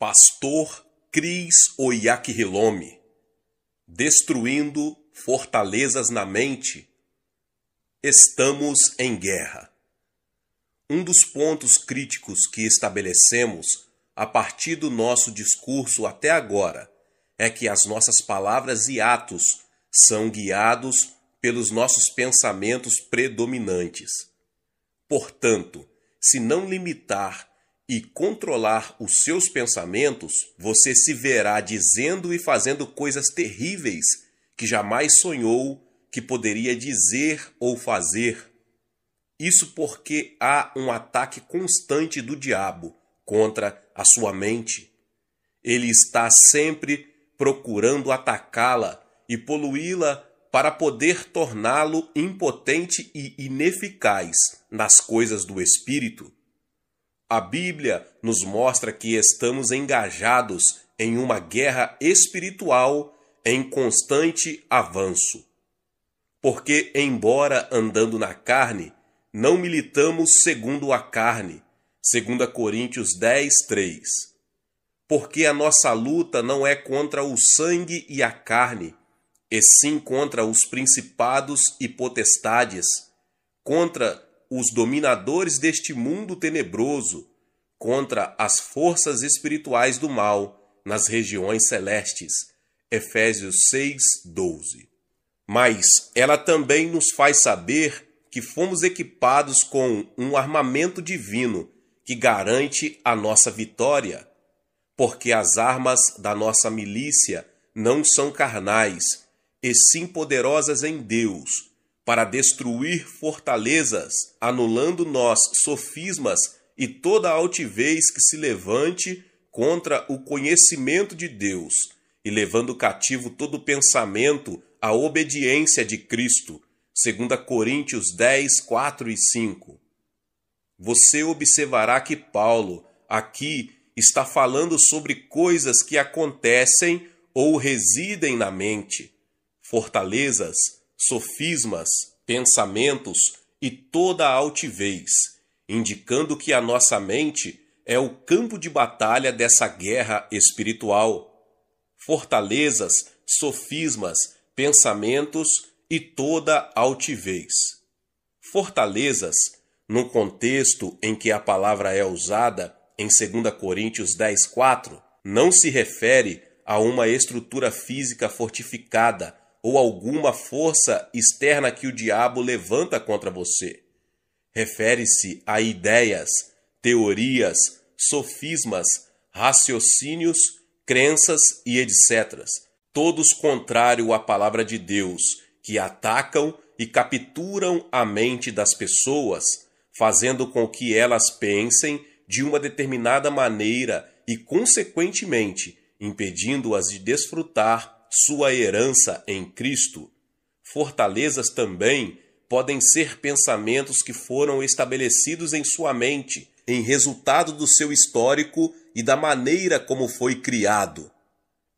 Pastor Cris Oiaquirelome, destruindo fortalezas na mente, estamos em guerra. Um dos pontos críticos que estabelecemos a partir do nosso discurso até agora é que as nossas palavras e atos são guiados pelos nossos pensamentos predominantes. Portanto, se não limitar e controlar os seus pensamentos, você se verá dizendo e fazendo coisas terríveis que jamais sonhou que poderia dizer ou fazer. Isso porque há um ataque constante do diabo contra a sua mente. Ele está sempre procurando atacá-la e poluí-la para poder torná-lo impotente e ineficaz nas coisas do espírito. A Bíblia nos mostra que estamos engajados em uma guerra espiritual em constante avanço. Porque, embora andando na carne, não militamos segundo a carne, 2 Coríntios 10, 3. Porque a nossa luta não é contra o sangue e a carne, e sim contra os principados e potestades, contra os dominadores deste mundo tenebroso, contra as forças espirituais do mal nas regiões celestes. Efésios 6, 12. Mas ela também nos faz saber que fomos equipados com um armamento divino que garante a nossa vitória, porque as armas da nossa milícia não são carnais, e sim poderosas em Deus para destruir fortalezas, anulando nós sofismas e toda altivez que se levante contra o conhecimento de Deus, e levando cativo todo pensamento à obediência de Cristo. 2 Coríntios 10, 4 e 5. Você observará que Paulo, aqui, está falando sobre coisas que acontecem ou residem na mente, fortalezas, sofismas, pensamentos e toda a altivez, indicando que a nossa mente é o campo de batalha dessa guerra espiritual. Fortalezas, sofismas, pensamentos e toda altivez. Fortalezas, no contexto em que a palavra é usada em 2 Coríntios 10:4, não se refere a uma estrutura física fortificada, ou alguma força externa que o diabo levanta contra você. Refere-se a ideias, teorias, sofismas, raciocínios, crenças e etc. Todos contrário à palavra de Deus, que atacam e capturam a mente das pessoas, fazendo com que elas pensem de uma determinada maneira e, consequentemente, impedindo-as de desfrutar sua herança em Cristo. Fortalezas também podem ser pensamentos que foram estabelecidos em sua mente, em resultado do seu histórico e da maneira como foi criado.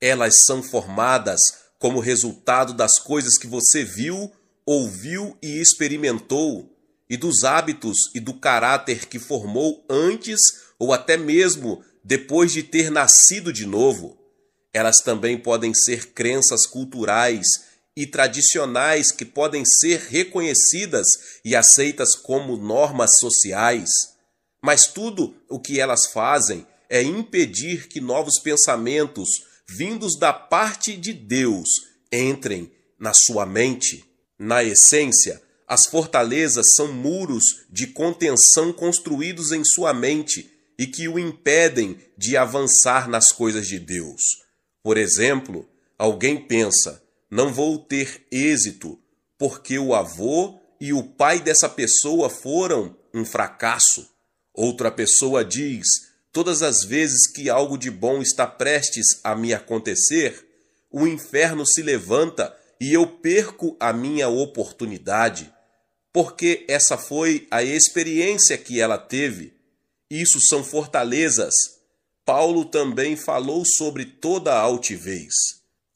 Elas são formadas como resultado das coisas que você viu, ouviu e experimentou, e dos hábitos e do caráter que formou antes ou até mesmo depois de ter nascido de novo. Elas também podem ser crenças culturais e tradicionais que podem ser reconhecidas e aceitas como normas sociais. Mas tudo o que elas fazem é impedir que novos pensamentos vindos da parte de Deus entrem na sua mente. Na essência, as fortalezas são muros de contenção construídos em sua mente e que o impedem de avançar nas coisas de Deus. Por exemplo, alguém pensa: não vou ter êxito porque o avô e o pai dessa pessoa foram um fracasso. Outra pessoa diz: todas as vezes que algo de bom está prestes a me acontecer, o inferno se levanta e eu perco a minha oportunidade, porque essa foi a experiência que ela teve. Isso são fortalezas Paulo também falou sobre toda altivez,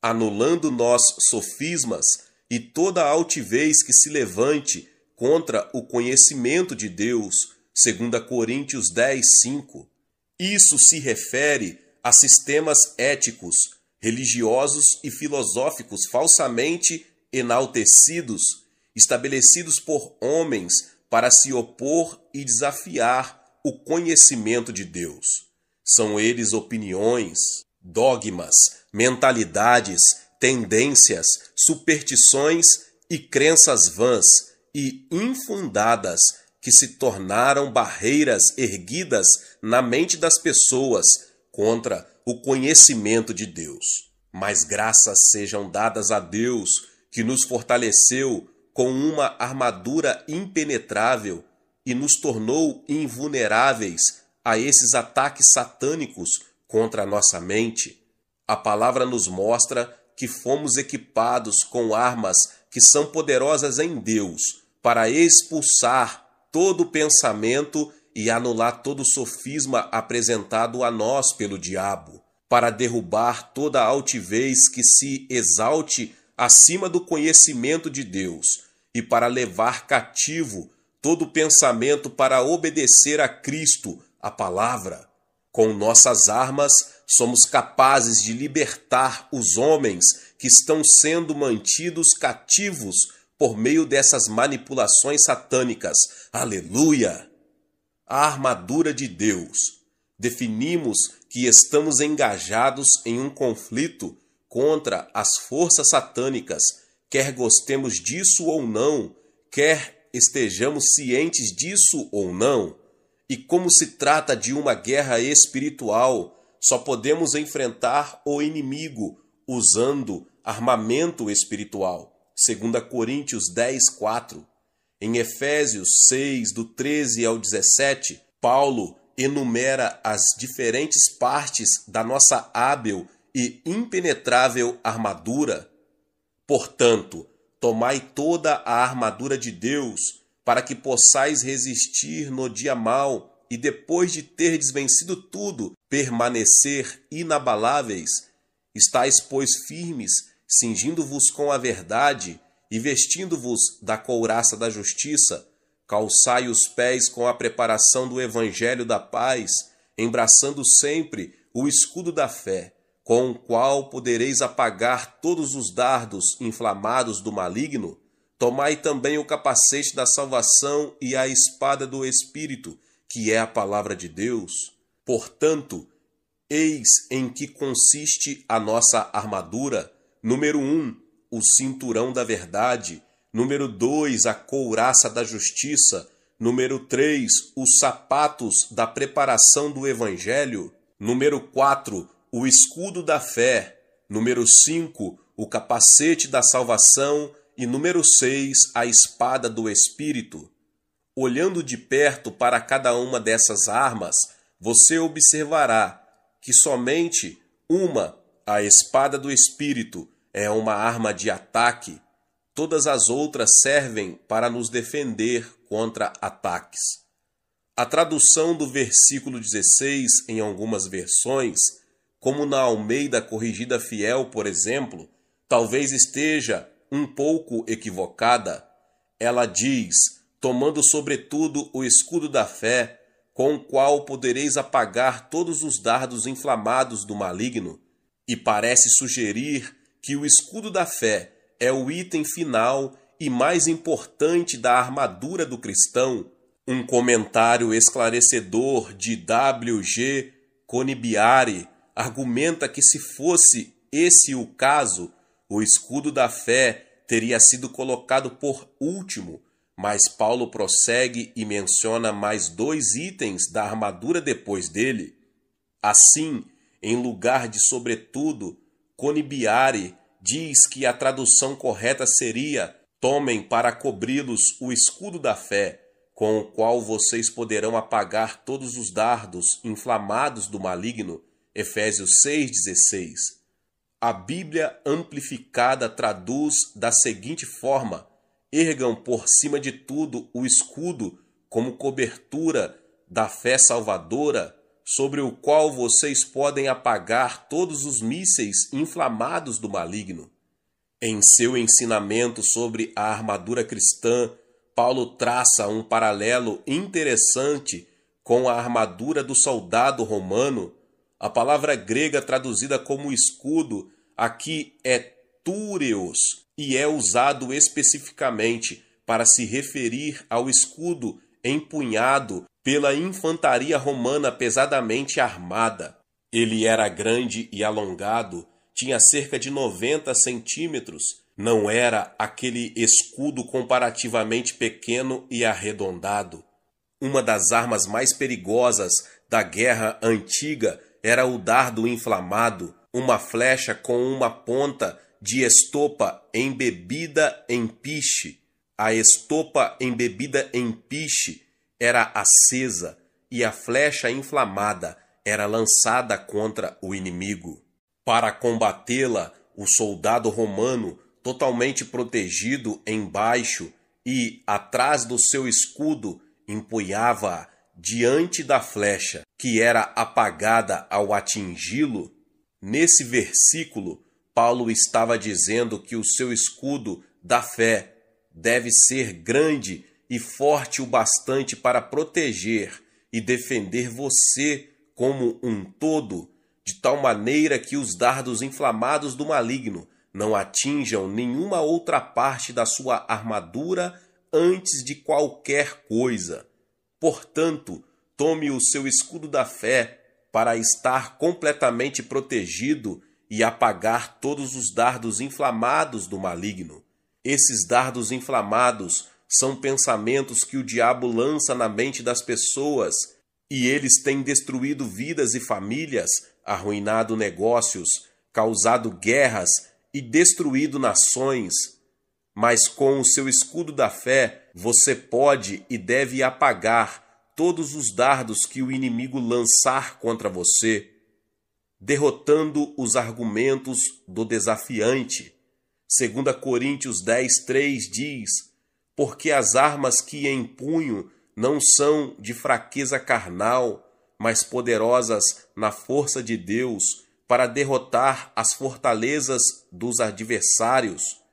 anulando nós sofismas e toda altivez que se levante contra o conhecimento de Deus, segundo Coríntios 10, 5. Isso se refere a sistemas éticos, religiosos e filosóficos falsamente enaltecidos, estabelecidos por homens para se opor e desafiar o conhecimento de Deus. São eles opiniões, dogmas, mentalidades, tendências, superstições e crenças vãs e infundadas que se tornaram barreiras erguidas na mente das pessoas contra o conhecimento de Deus. Mas graças sejam dadas a Deus que nos fortaleceu com uma armadura impenetrável e nos tornou invulneráveis a esses ataques satânicos contra a nossa mente, a palavra nos mostra que fomos equipados com armas que são poderosas em Deus para expulsar todo pensamento e anular todo sofisma apresentado a nós pelo diabo, para derrubar toda altivez que se exalte acima do conhecimento de Deus e para levar cativo todo pensamento para obedecer a Cristo, a palavra. Com nossas armas, somos capazes de libertar os homens que estão sendo mantidos cativos por meio dessas manipulações satânicas. Aleluia! A armadura de Deus. Definimos que estamos engajados em um conflito contra as forças satânicas, quer gostemos disso ou não, quer estejamos cientes disso ou não. E como se trata de uma guerra espiritual, só podemos enfrentar o inimigo usando armamento espiritual. 2 Coríntios 10, 4. Em Efésios 6, do 13 ao 17, Paulo enumera as diferentes partes da nossa hábil e impenetrável armadura. Portanto, tomai toda a armadura de Deus para que possais resistir no dia mau e depois de ter desvencido tudo, permanecer inabaláveis. Estais, pois, firmes, cingindo-vos com a verdade e vestindo-vos da couraça da justiça. Calçai os pés com a preparação do evangelho da paz, embraçando sempre o escudo da fé, com o qual podereis apagar todos os dardos inflamados do maligno Tomai também o capacete da salvação e a espada do Espírito, que é a palavra de Deus. Portanto, eis em que consiste a nossa armadura. Número 1, um, o cinturão da verdade. Número 2, a couraça da justiça. Número 3, os sapatos da preparação do evangelho. Número 4, o escudo da fé. Número 5, o capacete da salvação e número 6, a espada do Espírito. Olhando de perto para cada uma dessas armas, você observará que somente uma, a espada do Espírito, é uma arma de ataque. Todas as outras servem para nos defender contra ataques. A tradução do versículo 16 em algumas versões, como na Almeida Corrigida Fiel, por exemplo, talvez esteja um pouco equivocada, ela diz: tomando sobretudo o escudo da fé, com o qual podereis apagar todos os dardos inflamados do maligno, e parece sugerir que o escudo da fé é o item final e mais importante da armadura do cristão. Um comentário esclarecedor de W. G. Conibiari argumenta que, se fosse esse o caso, o escudo da fé teria sido colocado por último, mas Paulo prossegue e menciona mais dois itens da armadura depois dele. Assim, em lugar de sobretudo, conibiare, diz que a tradução correta seria: tomem para cobri-los o escudo da fé, com o qual vocês poderão apagar todos os dardos inflamados do maligno. Efésios 6,16. A Bíblia amplificada traduz da seguinte forma: ergam por cima de tudo o escudo como cobertura da fé salvadora, sobre o qual vocês podem apagar todos os mísseis inflamados do maligno. Em seu ensinamento sobre a armadura cristã, Paulo traça um paralelo interessante com a armadura do soldado romano a palavra grega traduzida como escudo aqui é túreos e é usado especificamente para se referir ao escudo empunhado pela infantaria romana pesadamente armada. Ele era grande e alongado, tinha cerca de 90 centímetros. Não era aquele escudo comparativamente pequeno e arredondado. Uma das armas mais perigosas da guerra antiga era o dardo inflamado, uma flecha com uma ponta de estopa embebida em piche. A estopa embebida em piche era acesa e a flecha inflamada era lançada contra o inimigo. Para combatê-la, o soldado romano, totalmente protegido embaixo e atrás do seu escudo, empunhava diante da flecha que era apagada ao atingi-lo, nesse versículo, Paulo estava dizendo que o seu escudo da fé deve ser grande e forte o bastante para proteger e defender você como um todo, de tal maneira que os dardos inflamados do maligno não atinjam nenhuma outra parte da sua armadura antes de qualquer coisa. Portanto, tome o seu escudo da fé para estar completamente protegido e apagar todos os dardos inflamados do maligno. Esses dardos inflamados são pensamentos que o diabo lança na mente das pessoas e eles têm destruído vidas e famílias, arruinado negócios, causado guerras e destruído nações mas com o seu escudo da fé você pode e deve apagar todos os dardos que o inimigo lançar contra você, derrotando os argumentos do desafiante. 2 Coríntios 10, 3 diz: Porque as armas que empunho não são de fraqueza carnal, mas poderosas na força de Deus para derrotar as fortalezas dos adversários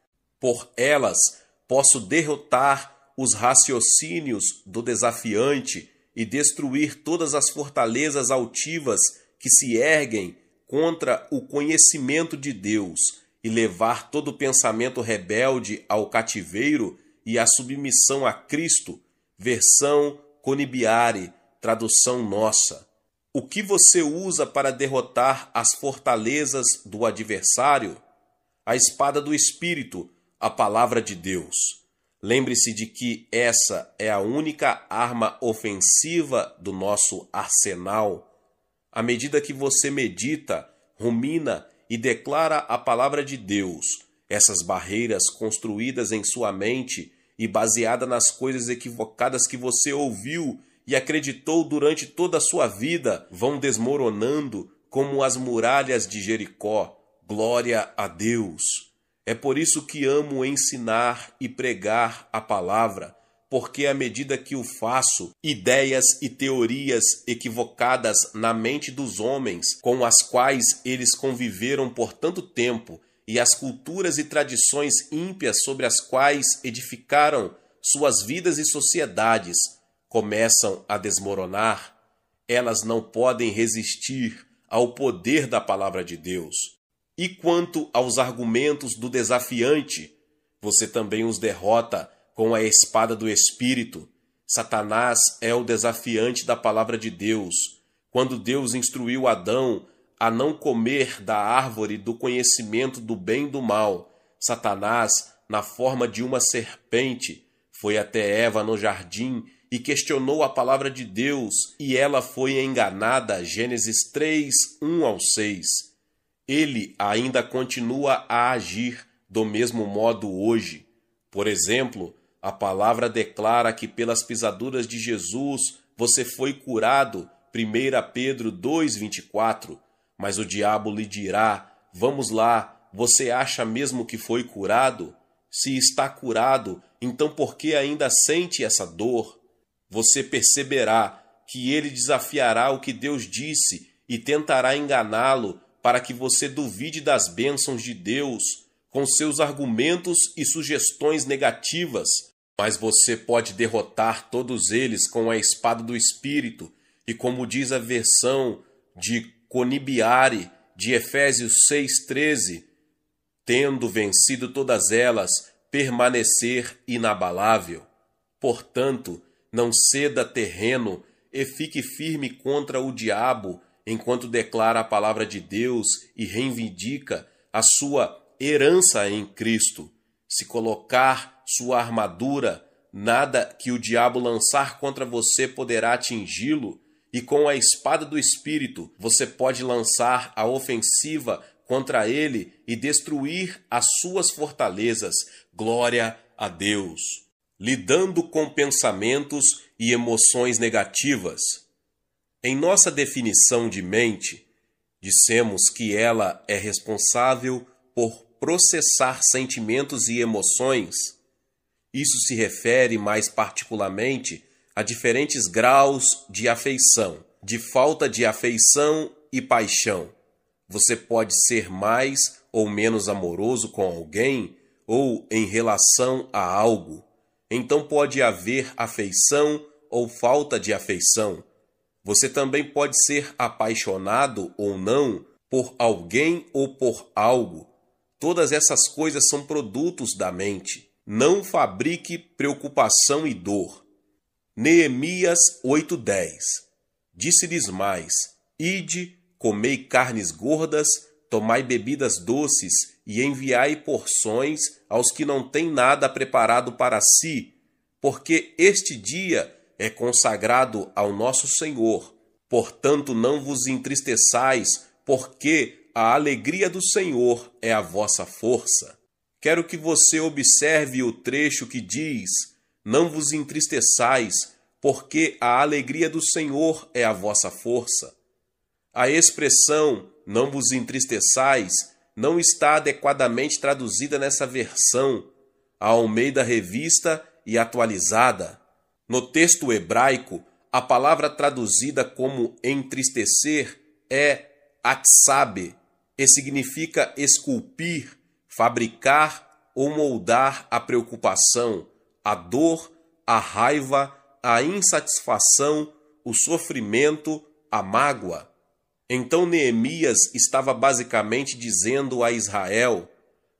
por elas posso derrotar os raciocínios do desafiante e destruir todas as fortalezas altivas que se erguem contra o conhecimento de Deus e levar todo pensamento rebelde ao cativeiro e à submissão a Cristo. Versão Conibiare, tradução nossa. O que você usa para derrotar as fortalezas do adversário? A espada do espírito, a palavra de Deus. Lembre-se de que essa é a única arma ofensiva do nosso arsenal. À medida que você medita, rumina e declara a palavra de Deus, essas barreiras construídas em sua mente e baseada nas coisas equivocadas que você ouviu e acreditou durante toda a sua vida vão desmoronando como as muralhas de Jericó. Glória a Deus! É por isso que amo ensinar e pregar a palavra, porque à medida que o faço, ideias e teorias equivocadas na mente dos homens com as quais eles conviveram por tanto tempo e as culturas e tradições ímpias sobre as quais edificaram suas vidas e sociedades começam a desmoronar, elas não podem resistir ao poder da palavra de Deus. E quanto aos argumentos do desafiante, você também os derrota com a espada do Espírito. Satanás é o desafiante da palavra de Deus. Quando Deus instruiu Adão a não comer da árvore do conhecimento do bem e do mal, Satanás, na forma de uma serpente, foi até Eva no jardim e questionou a palavra de Deus, e ela foi enganada. Gênesis 3, 1 ao 6 ele ainda continua a agir do mesmo modo hoje. Por exemplo, a palavra declara que pelas pisaduras de Jesus você foi curado, 1 Pedro 2,24. Mas o diabo lhe dirá: Vamos lá, você acha mesmo que foi curado? Se está curado, então por que ainda sente essa dor? Você perceberá que ele desafiará o que Deus disse e tentará enganá-lo para que você duvide das bênçãos de Deus com seus argumentos e sugestões negativas, mas você pode derrotar todos eles com a espada do Espírito, e como diz a versão de Conibiare de Efésios 6,13, tendo vencido todas elas, permanecer inabalável. Portanto, não ceda terreno e fique firme contra o diabo enquanto declara a palavra de Deus e reivindica a sua herança em Cristo. Se colocar sua armadura, nada que o diabo lançar contra você poderá atingi-lo, e com a espada do Espírito você pode lançar a ofensiva contra ele e destruir as suas fortalezas. Glória a Deus! Lidando com pensamentos e emoções negativas. Em nossa definição de mente, dissemos que ela é responsável por processar sentimentos e emoções. Isso se refere mais particularmente a diferentes graus de afeição, de falta de afeição e paixão. Você pode ser mais ou menos amoroso com alguém ou em relação a algo. Então pode haver afeição ou falta de afeição você também pode ser apaixonado ou não por alguém ou por algo. Todas essas coisas são produtos da mente. Não fabrique preocupação e dor. Neemias 8:10 Disse-lhes mais: Ide, comei carnes gordas, tomai bebidas doces e enviai porções aos que não têm nada preparado para si, porque este dia é consagrado ao nosso Senhor. Portanto, não vos entristeçais, porque a alegria do Senhor é a vossa força. Quero que você observe o trecho que diz: Não vos entristeçais, porque a alegria do Senhor é a vossa força. A expressão não vos entristeçais não está adequadamente traduzida nessa versão, a Almeida Revista e Atualizada. No texto hebraico, a palavra traduzida como entristecer é atsabe, e significa esculpir, fabricar ou moldar a preocupação, a dor, a raiva, a insatisfação, o sofrimento, a mágoa. Então Neemias estava basicamente dizendo a Israel: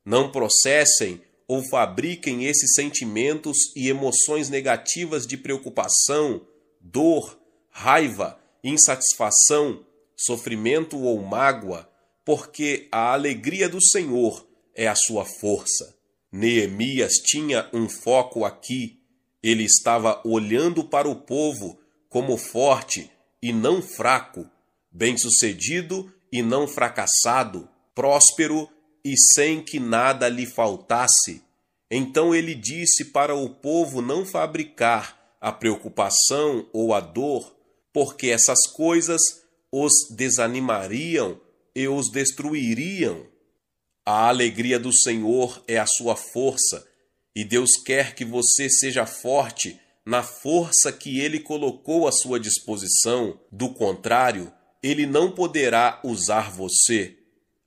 não processem ou fabriquem esses sentimentos e emoções negativas de preocupação, dor, raiva, insatisfação, sofrimento ou mágoa, porque a alegria do Senhor é a sua força. Neemias tinha um foco aqui. Ele estava olhando para o povo como forte e não fraco, bem-sucedido e não fracassado, próspero e sem que nada lhe faltasse. Então ele disse para o povo não fabricar a preocupação ou a dor, porque essas coisas os desanimariam e os destruiriam. A alegria do Senhor é a sua força, e Deus quer que você seja forte na força que ele colocou à sua disposição, do contrário, ele não poderá usar você.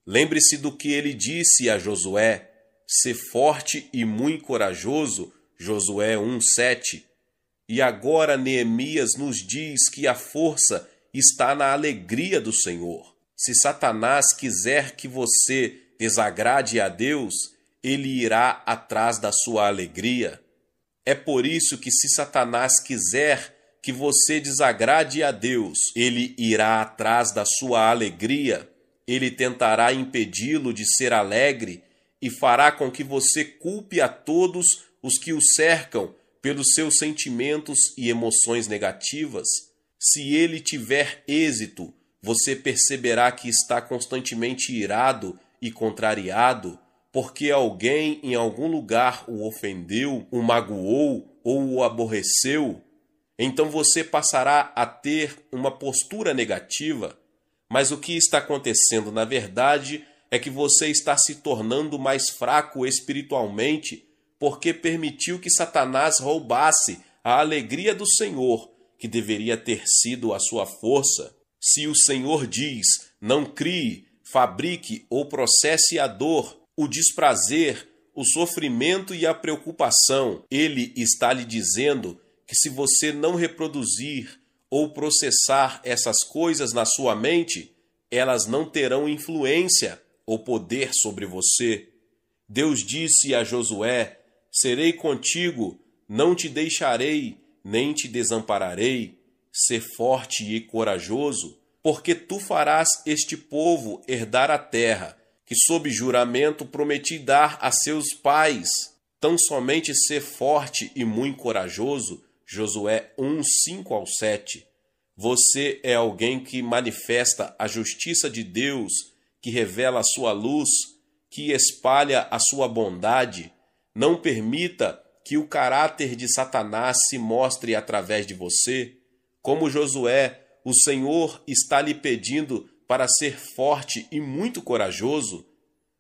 Lembre-se do que ele disse a Josué: ser forte e muito corajoso, Josué 1:7. E agora Neemias nos diz que a força está na alegria do Senhor. Se Satanás quiser que você desagrade a Deus, ele irá atrás da sua alegria. É por isso que, se Satanás quiser que você desagrade a Deus, ele irá atrás da sua alegria. Ele tentará impedi-lo de ser alegre e fará com que você culpe a todos os que o cercam pelos seus sentimentos e emoções negativas. Se ele tiver êxito, você perceberá que está constantemente irado e contrariado, porque alguém em algum lugar o ofendeu, o magoou ou o aborreceu. Então você passará a ter uma postura negativa mas o que está acontecendo, na verdade, é que você está se tornando mais fraco espiritualmente porque permitiu que Satanás roubasse a alegria do Senhor, que deveria ter sido a sua força. Se o Senhor diz: não crie, fabrique ou processe a dor, o desprazer, o sofrimento e a preocupação, ele está lhe dizendo que se você não reproduzir, ou processar essas coisas na sua mente, elas não terão influência ou poder sobre você. Deus disse a Josué: Serei contigo, não te deixarei, nem te desampararei. Ser forte e corajoso, porque tu farás este povo herdar a terra, que sob juramento prometi dar a seus pais. Tão somente ser forte e muito corajoso, Josué 1, 5 ao 7. Você é alguém que manifesta a justiça de Deus, que revela a sua luz, que espalha a sua bondade. Não permita que o caráter de Satanás se mostre através de você. Como Josué, o Senhor está lhe pedindo para ser forte e muito corajoso.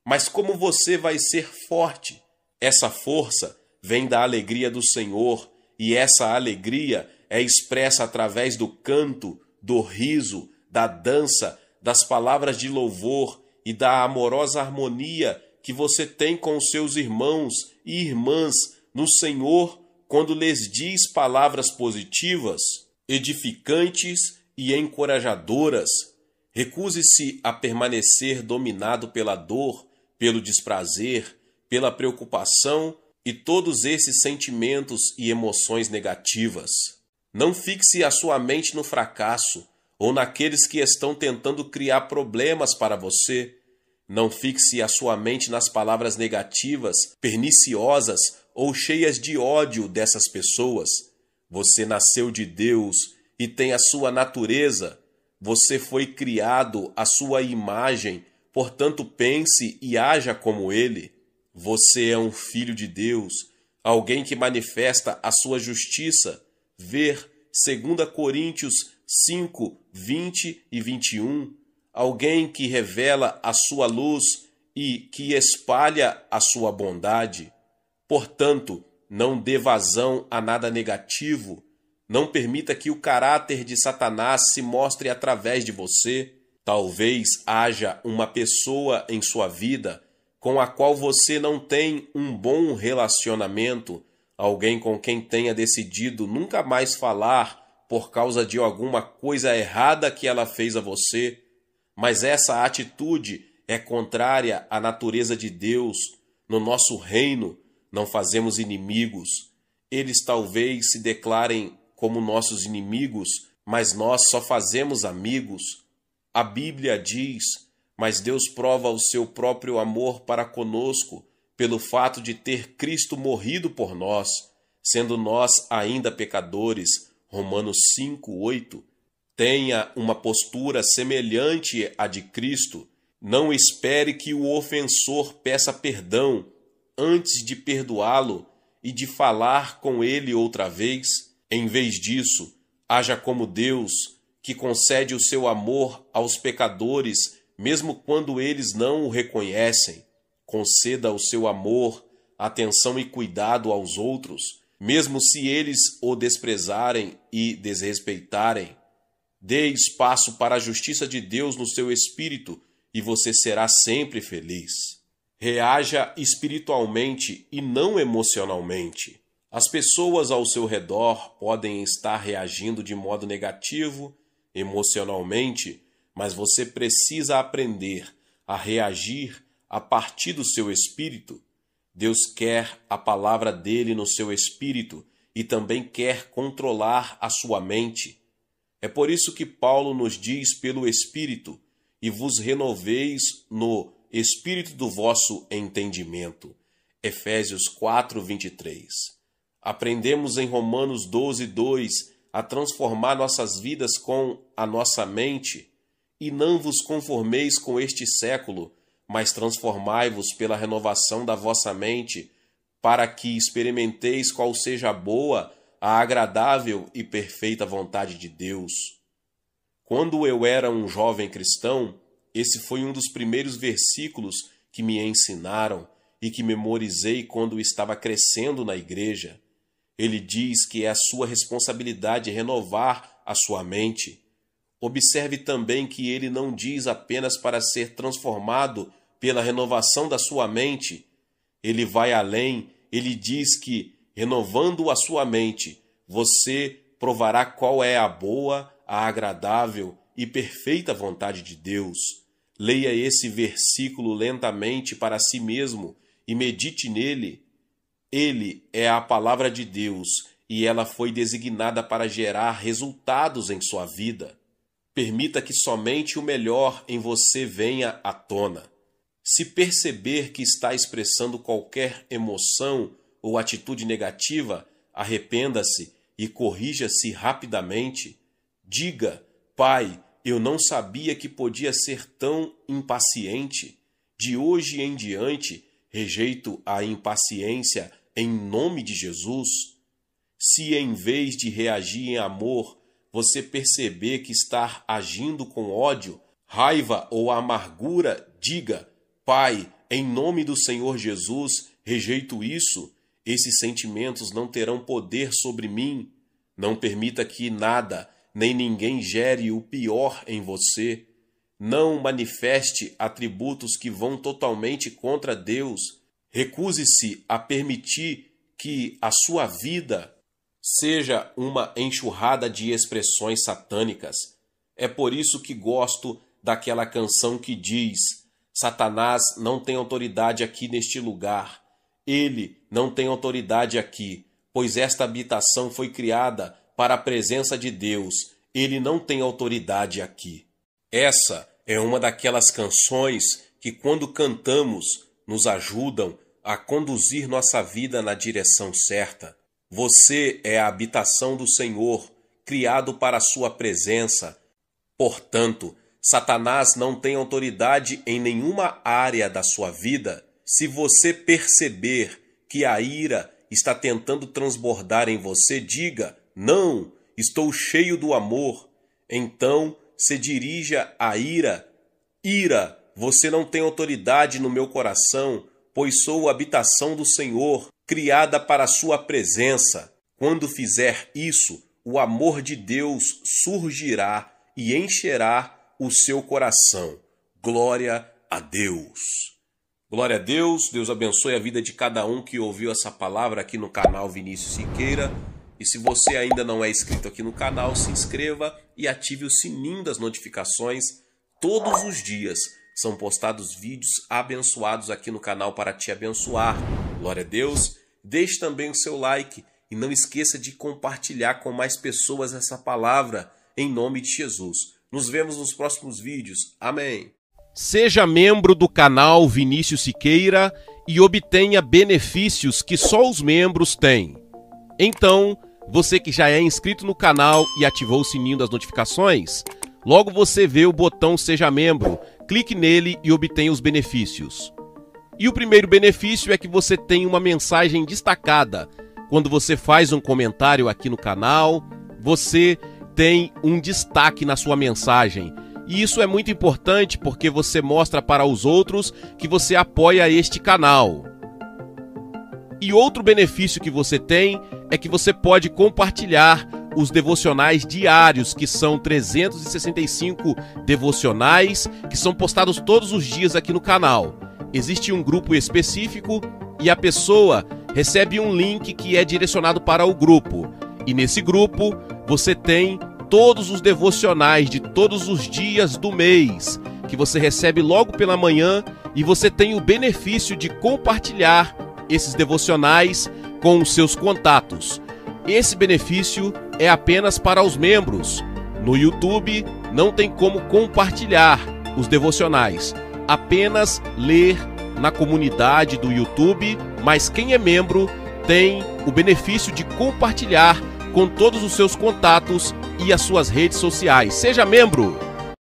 Mas como você vai ser forte? Essa força vem da alegria do Senhor e essa alegria é expressa através do canto, do riso, da dança, das palavras de louvor e da amorosa harmonia que você tem com os seus irmãos e irmãs no Senhor quando lhes diz palavras positivas, edificantes e encorajadoras. Recuse-se a permanecer dominado pela dor, pelo desprazer, pela preocupação e todos esses sentimentos e emoções negativas. Não fixe a sua mente no fracasso ou naqueles que estão tentando criar problemas para você. Não fixe a sua mente nas palavras negativas, perniciosas ou cheias de ódio dessas pessoas. Você nasceu de Deus e tem a sua natureza. Você foi criado à sua imagem, portanto, pense e haja como Ele. Você é um filho de Deus, alguém que manifesta a sua justiça. Ver 2 Coríntios 5, 20 e 21. Alguém que revela a sua luz e que espalha a sua bondade. Portanto, não dê vazão a nada negativo. Não permita que o caráter de Satanás se mostre através de você. Talvez haja uma pessoa em sua vida com a qual você não tem um bom relacionamento, alguém com quem tenha decidido nunca mais falar por causa de alguma coisa errada que ela fez a você, mas essa atitude é contrária à natureza de Deus. No nosso reino não fazemos inimigos. Eles talvez se declarem como nossos inimigos, mas nós só fazemos amigos. A Bíblia diz mas Deus prova o seu próprio amor para conosco pelo fato de ter Cristo morrido por nós, sendo nós ainda pecadores. Romanos 5:8. Tenha uma postura semelhante à de Cristo. Não espere que o ofensor peça perdão antes de perdoá-lo e de falar com ele outra vez. Em vez disso, haja como Deus, que concede o seu amor aos pecadores mesmo quando eles não o reconhecem. Conceda o seu amor, atenção e cuidado aos outros, mesmo se eles o desprezarem e desrespeitarem. Dê espaço para a justiça de Deus no seu espírito e você será sempre feliz. Reaja espiritualmente e não emocionalmente. As pessoas ao seu redor podem estar reagindo de modo negativo, emocionalmente, mas você precisa aprender a reagir a partir do seu espírito. Deus quer a palavra dele no seu espírito e também quer controlar a sua mente. É por isso que Paulo nos diz pelo espírito: e vos renoveis no espírito do vosso entendimento. Efésios 4:23. Aprendemos em Romanos 12:2 a transformar nossas vidas com a nossa mente e não vos conformeis com este século, mas transformai-vos pela renovação da vossa mente, para que experimenteis qual seja a boa, a agradável e perfeita vontade de Deus. Quando eu era um jovem cristão, esse foi um dos primeiros versículos que me ensinaram e que memorizei quando estava crescendo na igreja. Ele diz que é a sua responsabilidade renovar a sua mente. Observe também que ele não diz apenas para ser transformado pela renovação da sua mente. Ele vai além, ele diz que, renovando a sua mente, você provará qual é a boa, a agradável e perfeita vontade de Deus. Leia esse versículo lentamente para si mesmo e medite nele. Ele é a palavra de Deus e ela foi designada para gerar resultados em sua vida. Permita que somente o melhor em você venha à tona. Se perceber que está expressando qualquer emoção ou atitude negativa, arrependa-se e corrija-se rapidamente. Diga: Pai, eu não sabia que podia ser tão impaciente. De hoje em diante, rejeito a impaciência em nome de Jesus. Se em vez de reagir em amor, você perceber que está agindo com ódio, raiva ou amargura, diga: Pai, em nome do Senhor Jesus, rejeito isso. Esses sentimentos não terão poder sobre mim. Não permita que nada, nem ninguém gere o pior em você. Não manifeste atributos que vão totalmente contra Deus. Recuse-se a permitir que a sua vida seja uma enxurrada de expressões satânicas. É por isso que gosto daquela canção que diz: Satanás não tem autoridade aqui neste lugar. Ele não tem autoridade aqui, pois esta habitação foi criada para a presença de Deus. Ele não tem autoridade aqui. Essa é uma daquelas canções que, quando cantamos, nos ajudam a conduzir nossa vida na direção certa. Você é a habitação do Senhor, criado para a sua presença. Portanto, Satanás não tem autoridade em nenhuma área da sua vida. Se você perceber que a ira está tentando transbordar em você, diga: Não, estou cheio do amor. Então se dirija à ira. Ira, você não tem autoridade no meu coração, pois sou a habitação do Senhor criada para sua presença. Quando fizer isso, o amor de Deus surgirá e encherá o seu coração. Glória a Deus. Glória a Deus, Deus abençoe a vida de cada um que ouviu essa palavra aqui no canal Vinícius Siqueira. E se você ainda não é inscrito aqui no canal, se inscreva e ative o sininho das notificações. Todos os dias são postados vídeos abençoados aqui no canal para te abençoar. Glória a Deus. Deixe também o seu like e não esqueça de compartilhar com mais pessoas essa palavra em nome de Jesus. Nos vemos nos próximos vídeos. Amém. Seja membro do canal Vinícius Siqueira e obtenha benefícios que só os membros têm. Então, você que já é inscrito no canal e ativou o sininho das notificações, logo você vê o botão Seja Membro, clique nele e obtenha os benefícios. E o primeiro benefício é que você tem uma mensagem destacada. Quando você faz um comentário aqui no canal, você tem um destaque na sua mensagem. E isso é muito importante porque você mostra para os outros que você apoia este canal. E outro benefício que você tem é que você pode compartilhar os devocionais diários, que são 365 devocionais, que são postados todos os dias aqui no canal existe um grupo específico e a pessoa recebe um link que é direcionado para o grupo. E nesse grupo você tem todos os devocionais de todos os dias do mês, que você recebe logo pela manhã e você tem o benefício de compartilhar esses devocionais com os seus contatos. Esse benefício é apenas para os membros. No YouTube não tem como compartilhar os devocionais apenas ler na comunidade do YouTube, mas quem é membro tem o benefício de compartilhar com todos os seus contatos e as suas redes sociais. Seja membro!